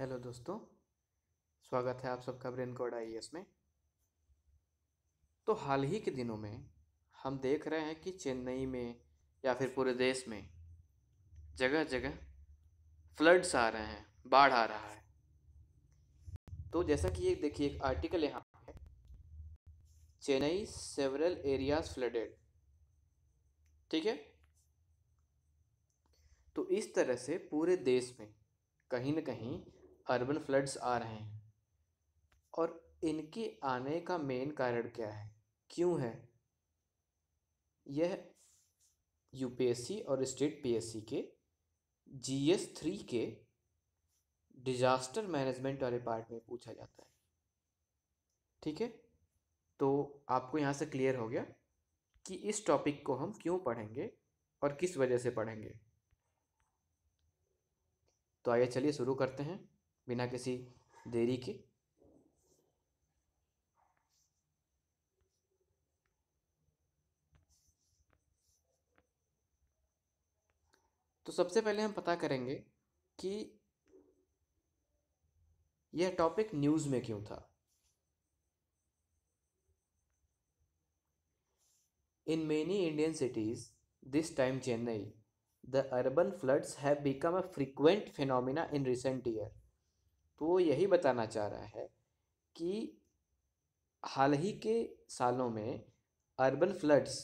Hello दोस्तों स्वागत है आप सबका ब्रेन कोड आई में तो हाल ही के दिनों में हम देख रहे हैं कि चेन्नई में या फिर पूरे देश में जगह जगह फ्लड्स आ रहे हैं बाढ़ आ रहा है तो जैसा कि ये देखिए एक आर्टिकल यहाँ है चेन्नई सेवरल एरियाज फ्लडेड ठीक है तो इस तरह से पूरे देश में कहीं ना कहीं अर्बन फ्लड्स आ रहे हैं और इनके आने का मेन कारण क्या है क्यों है यह यूपीएससी और स्टेट पीएससी के जीएस थ्री के डिजास्टर मैनेजमेंट वाले पार्ट में पूछा जाता है ठीक है तो आपको यहाँ से क्लियर हो गया कि इस टॉपिक को हम क्यों पढ़ेंगे और किस वजह से पढ़ेंगे तो आइए चलिए शुरू करते हैं बिना किसी देरी के तो सबसे पहले हम पता करेंगे कि यह टॉपिक न्यूज में क्यों था in many Indian cities this time Chennai the urban floods have become a frequent phenomena in recent year तो वो यही बताना चाह रहा है कि हाल ही के सालों में अर्बन फ्लड्स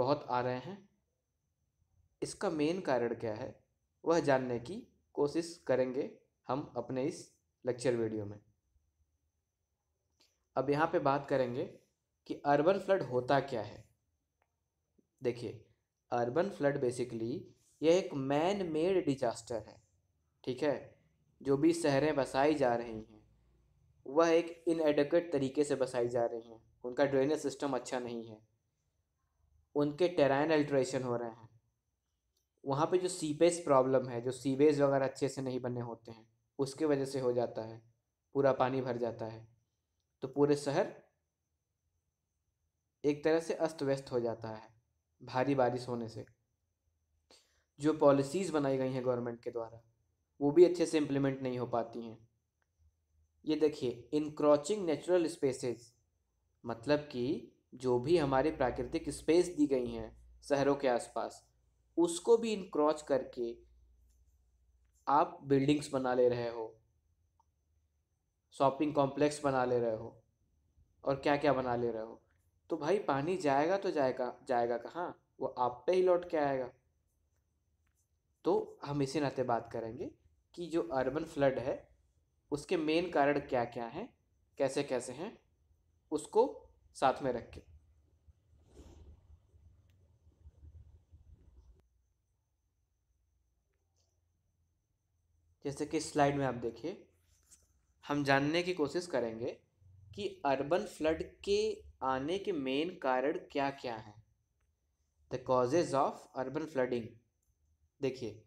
बहुत आ रहे हैं इसका मेन कारण क्या है वह जानने की कोशिश करेंगे हम अपने इस लेक्चर वीडियो में अब यहाँ पे बात करेंगे कि अर्बन फ्लड होता क्या है देखिए अर्बन फ्लड बेसिकली यह एक मैन मेड डिजास्टर है ठीक है जो भी शहरें बसाई जा रही हैं वह एक इनएडिकट तरीके से बसाई जा रही हैं उनका ड्रेनेज सिस्टम अच्छा नहीं है उनके टेराइन अल्ट्रेशन हो रहे हैं वहाँ पे जो सीपेज प्रॉब्लम है जो सीवेज वगैरह अच्छे से नहीं बने होते हैं उसके वजह से हो जाता है पूरा पानी भर जाता है तो पूरे शहर एक तरह से अस्त व्यस्त हो जाता है भारी बारिश होने से जो पॉलिसीज़ बनाई गई हैं गवर्नमेंट के द्वारा वो भी अच्छे से इम्प्लीमेंट नहीं हो पाती हैं ये देखिए इनक्रॉचिंग नेचुरल स्पेसेस मतलब कि जो भी हमारे प्राकृतिक स्पेस दी गई हैं शहरों के आसपास उसको भी इनक्रॉच करके आप बिल्डिंग्स बना ले रहे हो शॉपिंग कॉम्प्लेक्स बना ले रहे हो और क्या क्या बना ले रहे हो तो भाई पानी जाएगा तो जाएगा जाएगा कहाँ वो आप पे ही लौट के आएगा तो हम इसी नाते बात करेंगे कि जो अर्बन फ्लड है उसके मेन कारण क्या क्या हैं कैसे कैसे हैं उसको साथ में रख के जैसे कि स्लाइड में आप देखिए हम जानने की कोशिश करेंगे कि अर्बन फ्लड के आने के मेन कारण क्या क्या हैं the causes of urban flooding देखिए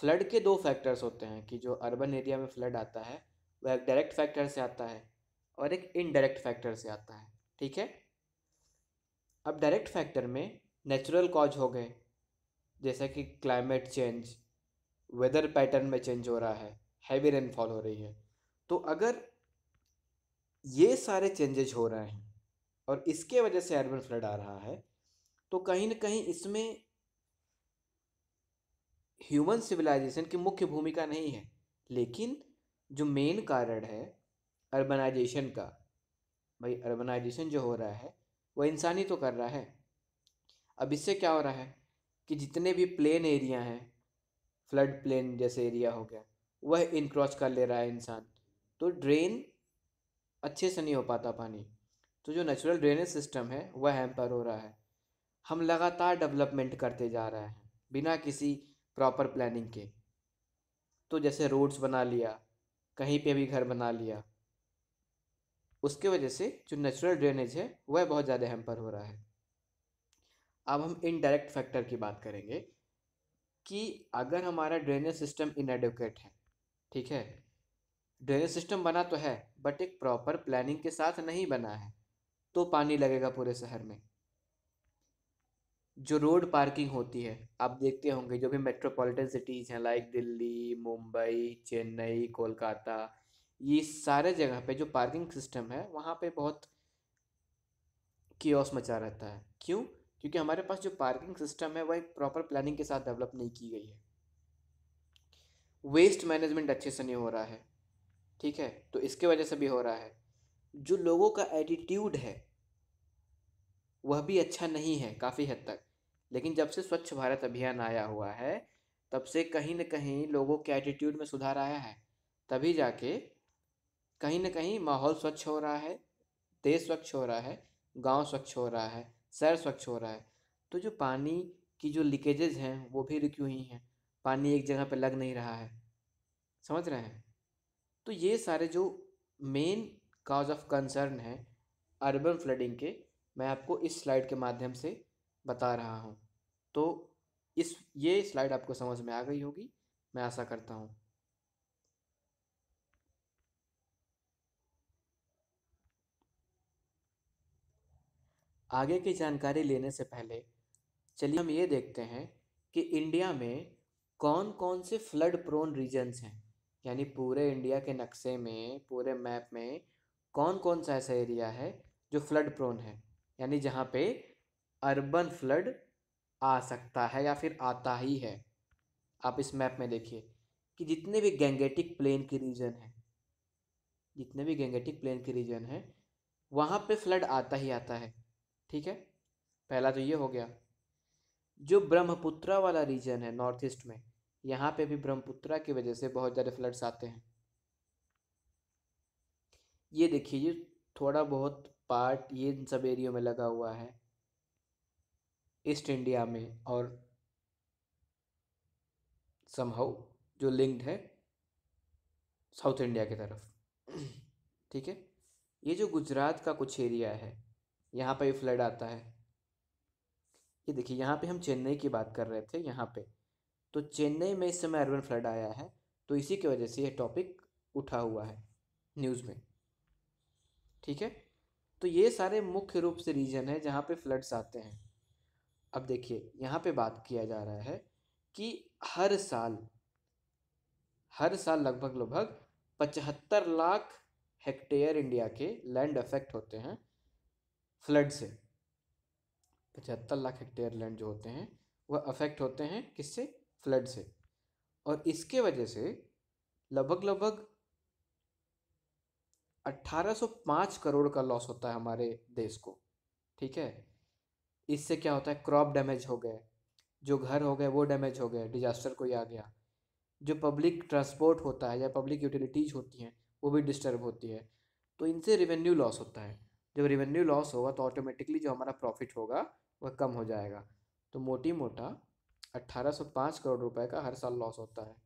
फ्लड के दो फैक्टर्स होते हैं कि जो अर्बन एरिया में फ्लड आता है वह एक डायरेक्ट फैक्टर से आता है और एक इनडायरेक्ट फैक्टर से आता है ठीक है अब डायरेक्ट फैक्टर में नेचुरल कॉज हो गए जैसे कि क्लाइमेट चेंज वेदर पैटर्न में चेंज हो रहा है हैवी रेनफॉल हो रही है तो अगर ये सारे चेंजेज हो रहे हैं और इसके वजह से अर्बन फ्लड आ रहा है तो कहीं ना कहीं इसमें ह्यूमन सिविलाइजेशन की मुख्य भूमिका नहीं है लेकिन जो मेन कारण है अर्बनाइजेशन का भाई अर्बनाइजेशन जो हो रहा है वो इंसानी तो कर रहा है अब इससे क्या हो रहा है कि जितने भी प्लेन एरिया हैं फ्लड प्लेन जैसे एरिया हो गया वह इनक्रॉच कर ले रहा है इंसान तो ड्रेन अच्छे से नहीं हो पाता पानी तो जो नेचुरल ड्रेनेज सिस्टम है वह हैम्पर हो रहा है हम लगातार डेवलपमेंट करते जा रहे हैं बिना किसी प्रॉपर प्लानिंग के तो जैसे रोड्स बना लिया कहीं पे भी घर बना लिया उसके वजह से जो नेचुरल ड्रेनेज है वह बहुत ज़्यादा हेम्पर हो रहा है अब हम इनडायरेक्ट फैक्टर की बात करेंगे कि अगर हमारा ड्रेनेज सिस्टम इनएडोकेट है ठीक है ड्रेनेज सिस्टम बना तो है बट एक प्रॉपर प्लानिंग के साथ नहीं बना है तो पानी लगेगा पूरे शहर में जो रोड पार्किंग होती है आप देखते होंगे जो भी मेट्रोपॉलिटन सिटीज़ हैं लाइक दिल्ली मुंबई चेन्नई कोलकाता ये सारे जगह पे जो पार्किंग सिस्टम है वहाँ पे बहुत कियोस मचा रहता है क्यों क्योंकि हमारे पास जो पार्किंग सिस्टम है वह एक प्रॉपर प्लानिंग के साथ डेवलप नहीं की गई है वेस्ट मैनेजमेंट अच्छे से नहीं हो रहा है ठीक है तो इसके वजह से भी हो रहा है जो लोगों का एटीट्यूड है वह भी अच्छा नहीं है काफ़ी हद तक लेकिन जब से स्वच्छ भारत अभियान आया हुआ है तब से कहीं ना कहीं लोगों के एटीट्यूड में सुधार आया है तभी जाके कहीं ना कहीं माहौल स्वच्छ हो रहा है देश स्वच्छ हो रहा है गांव स्वच्छ हो रहा है शहर स्वच्छ हो रहा है तो जो पानी की जो लीकेजेज हैं वो भी रुकी तो हुई हैं पानी एक जगह पर लग नहीं रहा है समझ रहे हैं तो ये सारे जो मेन काज ऑफ कंसर्न है अर्बन फ्लडिंग के मैं आपको इस स्लाइड के माध्यम से बता रहा हूँ तो इस ये स्लाइड आपको समझ में आ गई होगी मैं आशा करता हूँ आगे की जानकारी लेने से पहले चलिए हम ये देखते हैं कि इंडिया में कौन कौन से फ्लड प्रोन रीजन्स हैं यानी पूरे इंडिया के नक्शे में पूरे मैप में कौन कौन सा ऐसा एरिया है जो फ्लड प्रोन है यानी जहाँ पे अर्बन फ्लड आ सकता है या फिर आता ही है आप इस मैप में देखिए कि जितने भी गैंगेटिक प्लेन के रीजन हैं जितने भी गैंगेटिक प्लेन के रीजन हैं वहाँ पे फ्लड आता ही आता है ठीक है पहला तो ये हो गया जो ब्रह्मपुत्रा वाला रीजन है नॉर्थ ईस्ट में यहाँ पे भी ब्रह्मपुत्रा की वजह से बहुत ज़्यादा फ्लड्स आते हैं ये देखिए ये थोड़ा बहुत पार्ट ये इन सब एरियो में लगा हुआ है ईस्ट इंडिया में और समहाउ जो लिंक्ड है साउथ इंडिया की तरफ ठीक है ये जो गुजरात का कुछ एरिया है यहाँ पर फ्लड आता है ये देखिए यहाँ पे हम चेन्नई की बात कर रहे थे यहाँ पे तो चेन्नई में इस समय अर्बन फ्लड आया है तो इसी की वजह से ये टॉपिक उठा हुआ है न्यूज़ में ठीक है तो ये सारे मुख्य रूप से रीजन है जहाँ पे फ्लड्स आते हैं अब देखिए यहाँ पे बात किया जा रहा है कि हर साल हर साल लगभग लगभग पचहत्तर लाख हेक्टेयर इंडिया के लैंड अफेक्ट होते हैं फ्लड से पचहत्तर लाख हेक्टेयर लैंड जो होते हैं वह अफेक्ट होते हैं किससे फ्लड से और इसके वजह से लगभग लगभग 1805 करोड़ का लॉस होता है हमारे देश को ठीक है इससे क्या होता है क्रॉप डैमेज हो गए जो घर हो गए वो डैमेज हो गए डिजास्टर कोई आ गया जो पब्लिक ट्रांसपोर्ट होता है या पब्लिक यूटिलिटीज होती हैं वो भी डिस्टर्ब होती है तो इनसे रेवेन्यू लॉस होता है जब रेवेन्यू लॉस होगा तो ऑटोमेटिकली जो हमारा प्रॉफिट होगा वह कम हो जाएगा तो मोटी मोटा पाँच करोड़ रुपए का हर साल लॉस होता है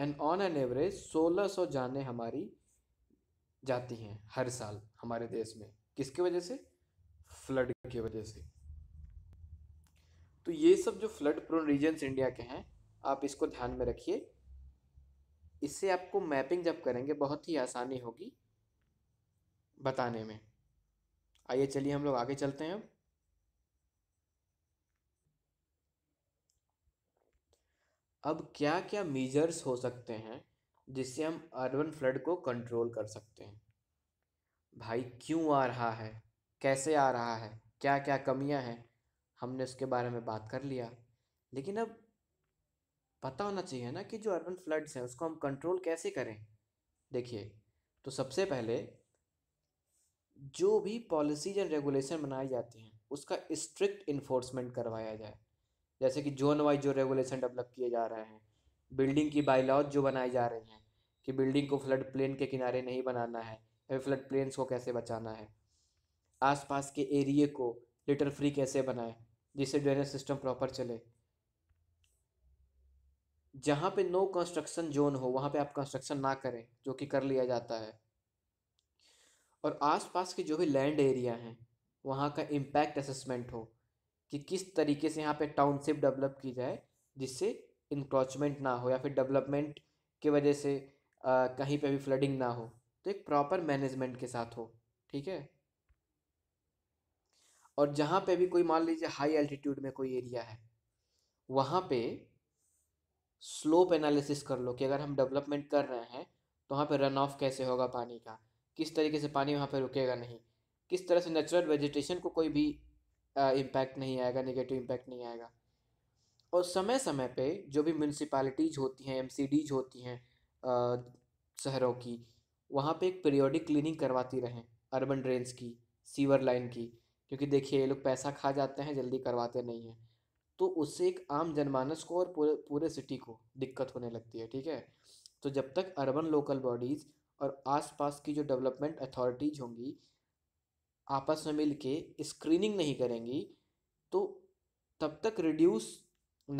एंड ऑन एन एवरेज सौ जाने हमारी जाती हैं हर साल हमारे देश में किसकी वजह से फ्लड की वजह से तो ये सब जो फ्लड प्रोन रीजन्स इंडिया के हैं आप इसको ध्यान में रखिए इससे आपको मैपिंग जब करेंगे बहुत ही आसानी होगी बताने में आइए चलिए हम लोग आगे चलते हैं अब क्या क्या मेजर्स हो सकते हैं जिससे हम अर्बन फ्लड को कंट्रोल कर सकते हैं भाई क्यों आ रहा है कैसे आ रहा है क्या क्या कमियां हैं हमने उसके बारे में बात कर लिया लेकिन अब पता होना चाहिए ना कि जो अर्बन फ्लड्स हैं उसको हम कंट्रोल कैसे करें देखिए तो सबसे पहले जो भी पॉलिसीज एंड रेगुलेशन बनाई जाती हैं उसका स्ट्रिक्ट इन्फोर्समेंट करवाया जाए जैसे कि जोन वाइज जो रेगुलेशन डेवलप किए जा रहे हैं बिल्डिंग की बाइलॉज जो बनाई जा रही हैं कि बिल्डिंग को फ्लड प्लेन के किनारे नहीं बनाना है या फ्लड प्लेन्स को कैसे बचाना है आसपास के एरिए को लिटर फ्री कैसे बनाएं जिससे ड्रेनेज सिस्टम प्रॉपर चले जहाँ पे नो कंस्ट्रक्शन जोन हो वहाँ पे आप कंस्ट्रक्शन ना करें जो कि कर लिया जाता है और आसपास के जो भी लैंड एरिया हैं वहाँ का इम्पैक्ट असेसमेंट हो कि किस तरीके से यहाँ पे टाउनशिप डेवलप की जाए जिससे इंक्रोचमेंट ना हो या फिर डेवलपमेंट की वजह से आ, कहीं पे भी फ्लडिंग ना हो तो एक प्रॉपर मैनेजमेंट के साथ हो ठीक है और जहाँ पे भी कोई मान लीजिए हाई एल्टीट्यूड में कोई एरिया है वहाँ पे स्लोप एनालिसिस कर लो कि अगर हम डेवलपमेंट कर रहे हैं तो वहाँ पे रन ऑफ कैसे होगा पानी का किस तरीके से पानी वहाँ पे रुकेगा नहीं किस तरह से नेचुरल वेजिटेशन को कोई भी इम्पैक्ट नहीं आएगा नेगेटिव इम्पैक्ट नहीं आएगा और समय समय पे जो भी म्यूनसिपालिटीज होती हैं एम होती हैं शहरों की वहाँ पे एक पीरियोडिक क्लीनिंग करवाती रहें अर्बन ड्रेन्स की सीवर लाइन की क्योंकि देखिए ये लोग पैसा खा जाते हैं जल्दी करवाते नहीं हैं तो उससे एक आम जनमानस को और पूरे पूरे सिटी को दिक्कत होने लगती है ठीक है तो जब तक अर्बन लोकल बॉडीज़ और आसपास की जो डेवलपमेंट अथॉरिटीज़ होंगी आपस में मिल के स्क्रीनिंग नहीं करेंगी तो तब तक रिड्यूस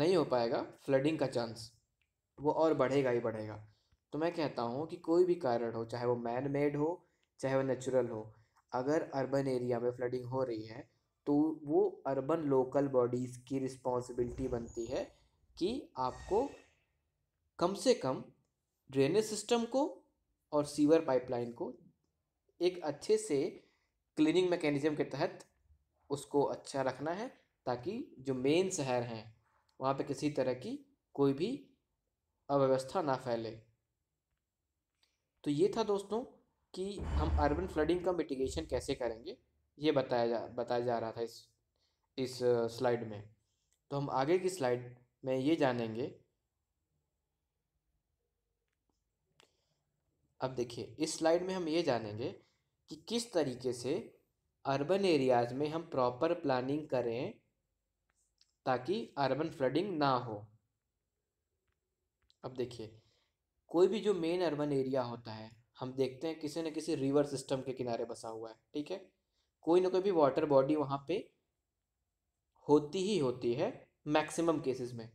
नहीं हो पाएगा फ्लडिंग का चांस वो और बढ़ेगा ही बढ़ेगा तो मैं कहता हूँ कि कोई भी कारण हो चाहे वो मैन मेड हो चाहे वो नेचुरल हो अगर अर्बन एरिया में फ्लडिंग हो रही है तो वो अर्बन लोकल बॉडीज़ की रिस्पॉन्सिबिलिटी बनती है कि आपको कम से कम ड्रेनेज सिस्टम को और सीवर पाइपलाइन को एक अच्छे से क्लीनिंग मैकेनिज्म के तहत उसको अच्छा रखना है ताकि जो मेन शहर हैं वहाँ पे किसी तरह की कोई भी अव्यवस्था ना फैले तो ये था दोस्तों कि हम अर्बन फ्लडिंग का मिटिगेशन कैसे करेंगे ये बताया जा बताया जा रहा था इस इस स्लाइड में तो हम आगे की स्लाइड में ये जानेंगे अब देखिए इस स्लाइड में हम ये जानेंगे कि किस तरीके से अर्बन एरियाज में हम प्रॉपर प्लानिंग करें ताकि अर्बन फ्लडिंग ना हो अब देखिए कोई भी जो मेन अर्बन एरिया होता है हम देखते हैं किसी न किसी रिवर सिस्टम के किनारे बसा हुआ है ठीक है कोई ना कोई भी वाटर बॉडी वहाँ पे होती ही होती है मैक्सिमम केसेस में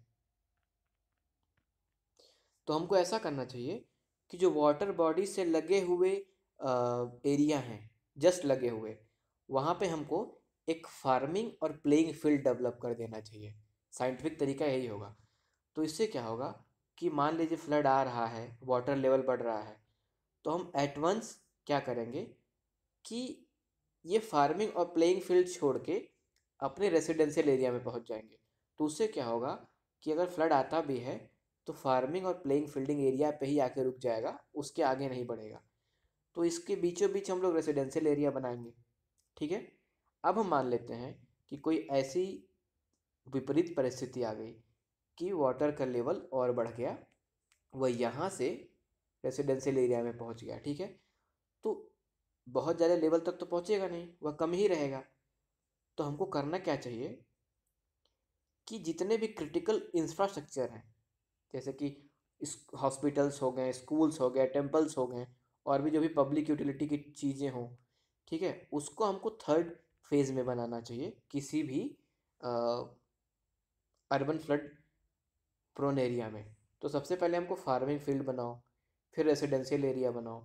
तो हमको ऐसा करना चाहिए कि जो वाटर बॉडी से लगे हुए एरिया हैं जस्ट लगे हुए वहाँ पे हमको एक फार्मिंग और प्लेइंग फील्ड डेवलप कर देना चाहिए साइंटिफिक तरीका यही होगा तो इससे क्या होगा कि मान लीजिए फ्लड आ रहा है वाटर लेवल बढ़ रहा है तो हम एट वंस क्या करेंगे कि ये फार्मिंग और प्लेइंग फील्ड छोड़ के अपने रेसिडेंशियल एरिया में पहुंच जाएंगे तो उससे क्या होगा कि अगर फ्लड आता भी है तो फार्मिंग और प्लेइंग फील्डिंग एरिया पे ही आके रुक जाएगा उसके आगे नहीं बढ़ेगा तो इसके बीचों बीच हम लोग रेसिडेंशियल एरिया बनाएंगे ठीक है अब हम मान लेते हैं कि कोई ऐसी विपरीत परिस्थिति आ गई कि वाटर का लेवल और बढ़ गया वह यहाँ से रेसिडेंशियल एरिया में पहुंच गया ठीक है तो बहुत ज़्यादा लेवल तक तो पहुंचेगा नहीं वह कम ही रहेगा तो हमको करना क्या चाहिए कि जितने भी क्रिटिकल इंफ्रास्ट्रक्चर हैं जैसे कि हॉस्पिटल्स हो गए स्कूल्स हो गए टेम्पल्स हो गए और भी जो भी पब्लिक यूटिलिटी की चीज़ें हों ठीक है उसको हमको थर्ड फेज़ में बनाना चाहिए किसी भी अर्बन फ्लड प्रोन एरिया में तो सबसे पहले हमको फार्मिंग फील्ड बनाओ फिर रेसिडेंशियल एरिया बनाओ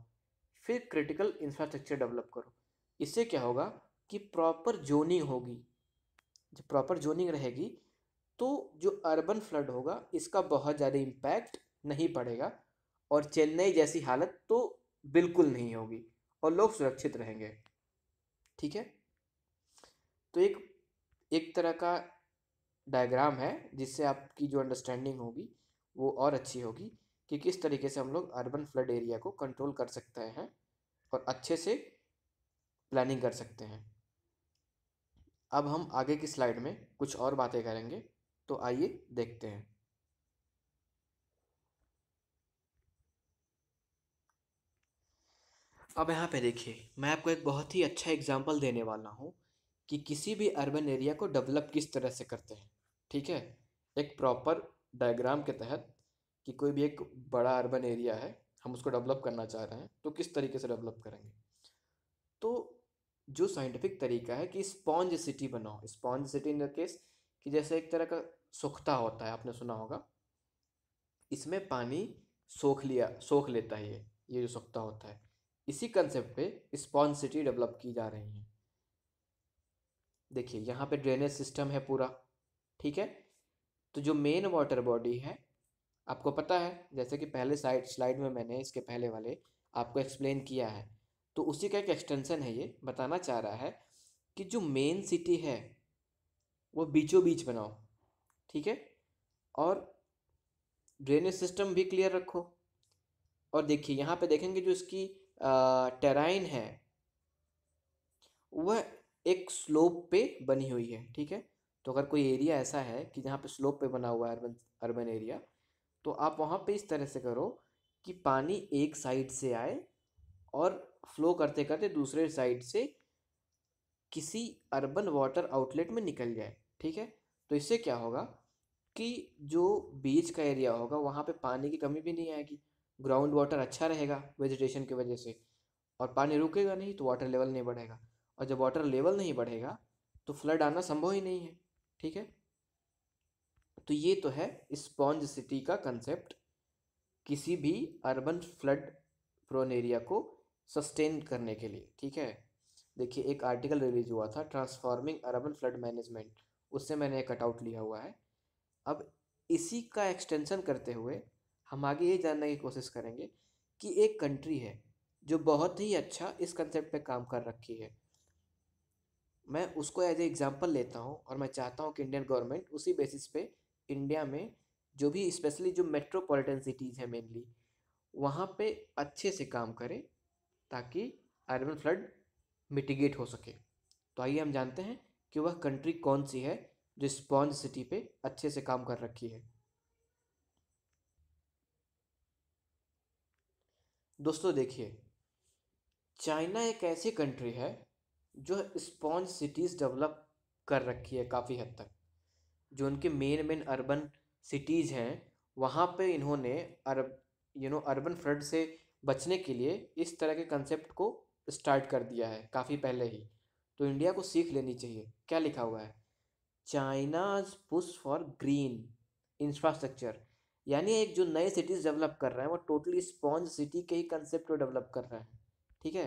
फिर क्रिटिकल इंफ्रास्ट्रक्चर डेवलप करो इससे क्या होगा कि प्रॉपर जोनिंग होगी जब प्रॉपर जोनिंग रहेगी तो जो अर्बन फ्लड होगा इसका बहुत ज़्यादा इम्पैक्ट नहीं पड़ेगा और चेन्नई जैसी हालत तो बिल्कुल नहीं होगी और लोग सुरक्षित रहेंगे ठीक है तो एक एक तरह का डायग्राम है जिससे आपकी जो अंडरस्टैंडिंग होगी वो और अच्छी होगी कि किस तरीके से हम लोग अर्बन फ्लड एरिया को कंट्रोल कर सकते हैं और अच्छे से प्लानिंग कर सकते हैं अब हम आगे की स्लाइड में कुछ और बातें करेंगे तो आइए देखते हैं अब यहाँ पे देखिए मैं आपको एक बहुत ही अच्छा एग्जाम्पल देने वाला हूँ कि किसी भी अर्बन एरिया को डेवलप किस तरह से करते हैं ठीक है एक प्रॉपर डायग्राम के तहत कि कोई भी एक बड़ा अर्बन एरिया है हम उसको डेवलप करना चाह रहे हैं तो किस तरीके से डेवलप करेंगे तो जो साइंटिफिक तरीका है कि स्पॉन्ज सिटी बनाओ sponge city in the case कि जैसे एक तरह का सोखता होता है आपने सुना होगा इसमें पानी सोख लिया सोख लेता है ये ये जो सोखता होता है इसी कंसेप्ट पे स्पॉन्ज सिटी डेवलप की जा रही है देखिए यहाँ पे ड्रेनेज सिस्टम है पूरा ठीक है तो जो मेन वाटर बॉडी है आपको पता है जैसे कि पहले साइड स्लाइड में मैंने इसके पहले वाले आपको एक्सप्लेन किया है तो उसी का एक एक्सटेंशन है ये बताना चाह रहा है कि जो मेन सिटी है वो बीचों बीच बनाओ ठीक है और ड्रेनेज सिस्टम भी क्लियर रखो और देखिए यहाँ पे देखेंगे जो इसकी टेराइन है वह एक स्लोप पे बनी हुई है ठीक है तो अगर कोई एरिया ऐसा है कि जहाँ पे स्लोप पे बना हुआ है अर्बन अर्बन एरिया तो आप वहाँ पे इस तरह से करो कि पानी एक साइड से आए और फ्लो करते करते दूसरे साइड से किसी अर्बन वाटर आउटलेट में निकल जाए ठीक है तो इससे क्या होगा कि जो बीच का एरिया होगा वहाँ पे पानी की कमी भी नहीं आएगी ग्राउंड वाटर अच्छा रहेगा वेजिटेशन की वजह से और पानी रुकेगा नहीं तो वाटर लेवल नहीं बढ़ेगा और जब वाटर लेवल नहीं बढ़ेगा तो फ्लड आना संभव ही नहीं है ठीक है तो ये तो है स्पॉन्ज सिटी का कंसेप्ट किसी भी अर्बन फ्लड प्रोन एरिया को सस्टेन करने के लिए ठीक है देखिए एक आर्टिकल रिलीज हुआ था ट्रांसफॉर्मिंग अर्बन फ्लड मैनेजमेंट उससे मैंने कटआउट लिया हुआ है अब इसी का एक्सटेंशन करते हुए हम आगे ये जानने की कोशिश करेंगे कि एक कंट्री है जो बहुत ही अच्छा इस कंसेप्ट पे काम कर रखी है मैं उसको एज ए एग्ज़ाम्पल लेता हूँ और मैं चाहता हूँ कि इंडियन गवर्नमेंट उसी बेसिस पे इंडिया में जो भी स्पेशली जो मेट्रोपॉलिटन सिटीज़ हैं मेनली वहाँ पे अच्छे से काम करें ताकि अर्बन फ्लड मिटिगेट हो सके तो आइए हम जानते हैं कि वह कंट्री कौन सी है जो स्पॉन्ज सिटी पे अच्छे से काम कर रखी है दोस्तों देखिए चाइना एक ऐसी कंट्री है जो स्पॉन्ज सिटीज़ डेवलप कर रखी है काफ़ी हद तक जो उनके मेन मेन अर्बन सिटीज़ हैं वहाँ पे इन्होंने अरब यू नो अर्बन फ्लड से बचने के लिए इस तरह के कंसेप्ट को स्टार्ट कर दिया है काफ़ी पहले ही तो इंडिया को सीख लेनी चाहिए क्या लिखा हुआ है China's push for green infrastructure यानी एक जो नए सिटीज़ डेवलप कर रहे हैं वो टोटली स्पॉन्ज सिटी के ही कंसेप्ट को डेवलप कर रहे हैं ठीक है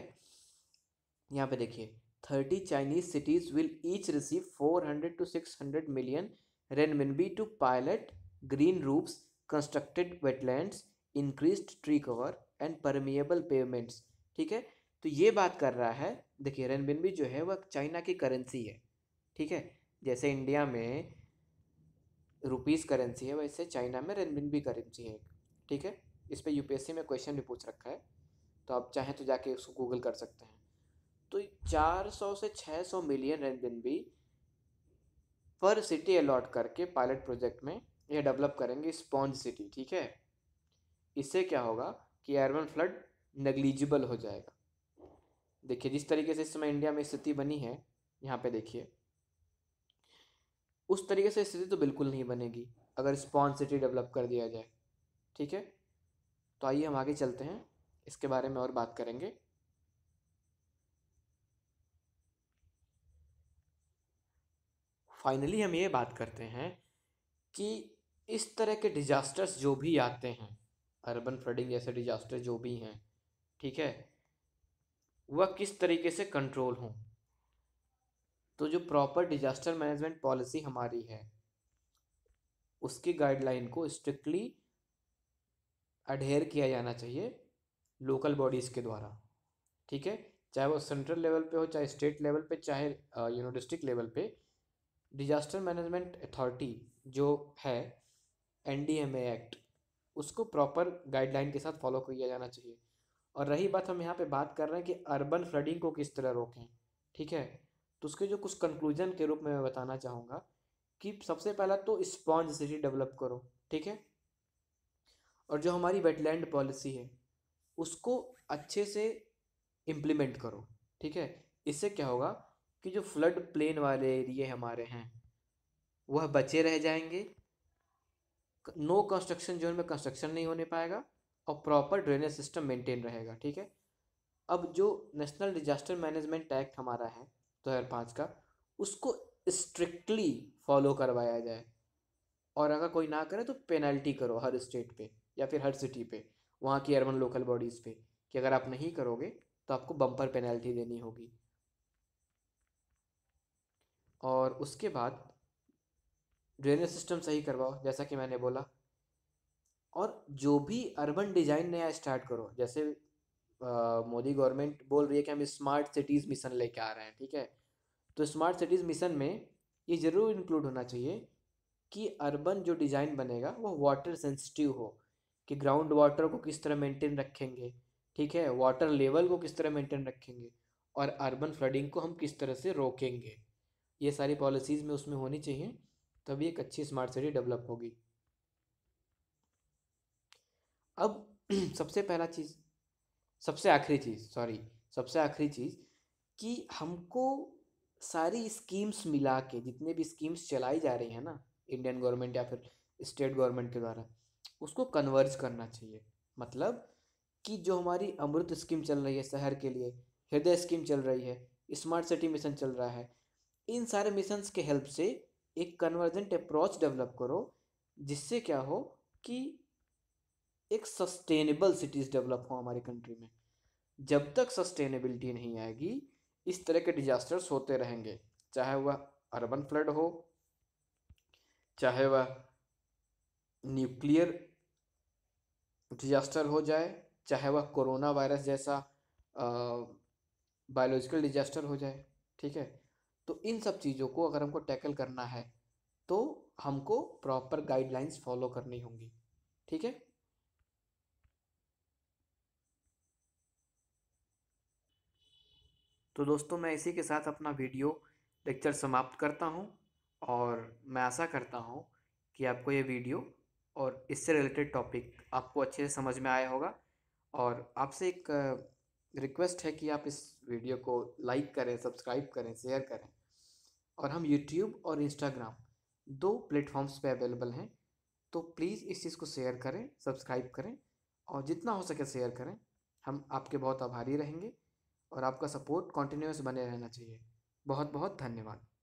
यहाँ पे देखिए thirty Chinese cities will each receive four hundred to six hundred million renminbi to pilot green roofs, constructed wetlands, increased tree cover and permeable pavements. ठीक है तो ये बात कर रहा है देखिए रेनबिनबी जो है वह चाइना की करेंसी है ठीक है जैसे इंडिया में रुपीस करेंसी है वैसे चाइना में रेनबिनबी करेंसी है ठीक है इस पर यूपीएससी में क्वेश्चन भी पूछ रखा है तो आप चाहें तो जाके उसको गूगल कर सकते हैं तो चार सौ से छः सौ मिलियन भी पर सिटी अलॉट करके पायलट प्रोजेक्ट में यह डेवलप करेंगे स्पॉन्ज सिटी ठीक है इससे क्या होगा कि अर्बन फ्लड नेग्लिजिबल हो जाएगा देखिए जिस तरीके से इस समय इंडिया में स्थिति बनी है यहाँ पे देखिए उस तरीके से स्थिति तो बिल्कुल नहीं बनेगी अगर स्पॉन्ज सिटी डेवलप कर दिया जाए ठीक है तो आइए हम आगे चलते हैं इसके बारे में और बात करेंगे फाइनली हम ये बात करते हैं कि इस तरह के डिजास्टर्स जो भी आते हैं अर्बन फ्लडिंग जैसे डिजास्टर जो भी हैं ठीक है वह किस तरीके से कंट्रोल हों तो जो प्रॉपर डिजास्टर मैनेजमेंट पॉलिसी हमारी है उसकी गाइडलाइन को स्ट्रिक्टली अडेयर किया जाना चाहिए लोकल बॉडीज़ के द्वारा ठीक है चाहे वो सेंट्रल लेवल पे हो चाहे स्टेट लेवल पे चाहे यू नो डिस्ट्रिक्ट लेवल पे डिजास्टर मैनेजमेंट अथॉरिटी जो है एन डी एम एक्ट उसको प्रॉपर गाइडलाइन के साथ फॉलो किया जाना चाहिए और रही बात हम यहाँ पे बात कर रहे हैं कि अर्बन फ्लडिंग को किस तरह रोकें ठीक है तो उसके जो कुछ कंक्लूजन के रूप में मैं बताना चाहूँगा कि सबसे पहला तो स्पॉन्ज सिटी डेवलप करो ठीक है और जो हमारी वेटलैंड पॉलिसी है उसको अच्छे से इम्प्लीमेंट करो ठीक है इससे क्या होगा कि जो फ्लड प्लेन वाले एरिए हमारे हैं वह बचे रह जाएंगे नो कंस्ट्रक्शन जोन में कंस्ट्रक्शन नहीं होने पाएगा और प्रॉपर ड्रेनेज सिस्टम मेंटेन रहेगा ठीक है अब जो नेशनल डिजास्टर मैनेजमेंट एक्ट हमारा है दो हज़ार पाँच का उसको स्ट्रिक्टली फॉलो करवाया जाए और अगर कोई ना करे तो पेनल्टी करो हर स्टेट पे या फिर हर सिटी पे वहाँ की अर्बन लोकल बॉडीज़ पे कि अगर आप नहीं करोगे तो आपको बम्पर पेनल्टी देनी होगी और उसके बाद ड्रेनेज सिस्टम सही करवाओ जैसा कि मैंने बोला और जो भी अर्बन डिजाइन नया स्टार्ट करो जैसे मोदी गवर्नमेंट बोल रही है कि हम स्मार्ट सिटीज़ मिशन लेके आ रहे हैं ठीक है तो स्मार्ट सिटीज़ मिशन में ये ज़रूर इंक्लूड होना चाहिए कि अर्बन जो डिज़ाइन बनेगा वो वाटर सेंसिटिव हो कि ग्राउंड वाटर को किस तरह मेंटेन रखेंगे ठीक है वाटर लेवल को किस तरह मेंटेन रखेंगे और अर्बन फ्लडिंग को हम किस तरह से रोकेंगे ये सारी पॉलिसीज़ में उसमें होनी चाहिए तभी एक अच्छी स्मार्ट सिटी डेवलप होगी अब सबसे पहला चीज़ सबसे आखिरी चीज़ सॉरी सबसे आखिरी चीज़ कि हमको सारी स्कीम्स मिला के जितने भी स्कीम्स चलाई जा रही हैं ना इंडियन गवर्नमेंट या फिर स्टेट गवर्नमेंट के द्वारा उसको कन्वर्ज करना चाहिए मतलब कि जो हमारी अमृत स्कीम चल रही है शहर के लिए हृदय स्कीम चल रही है स्मार्ट सिटी मिशन चल रहा है इन सारे मिशंस के हेल्प से एक कन्वर्जेंट अप्रोच डेवलप करो जिससे क्या हो कि एक सस्टेनेबल सिटीज़ डेवलप हो हमारी कंट्री में जब तक सस्टेनेबिलिटी नहीं आएगी इस तरह के डिजास्टर्स होते रहेंगे चाहे वह अर्बन फ्लड हो चाहे वह न्यूक्लियर डिजास्टर हो जाए चाहे वह कोरोना वायरस जैसा बायोलॉजिकल डिजास्टर हो जाए ठीक है तो इन सब चीज़ों को अगर हमको टैकल करना है तो हमको प्रॉपर गाइडलाइंस फॉलो करनी होंगी ठीक है तो दोस्तों मैं इसी के साथ अपना वीडियो लेक्चर समाप्त करता हूँ और मैं आशा करता हूँ कि आपको ये वीडियो और इससे रिलेटेड टॉपिक आपको अच्छे से समझ में आया होगा और आपसे एक रिक्वेस्ट है कि आप इस वीडियो को लाइक करें सब्सक्राइब करें शेयर करें और हम यूट्यूब और इंस्टाग्राम दो प्लेटफॉर्म्स पे अवेलेबल हैं तो प्लीज़ इस चीज़ को शेयर करें सब्सक्राइब करें और जितना हो सके शेयर करें हम आपके बहुत आभारी रहेंगे और आपका सपोर्ट कॉन्टीन्यूस बने रहना चाहिए बहुत बहुत धन्यवाद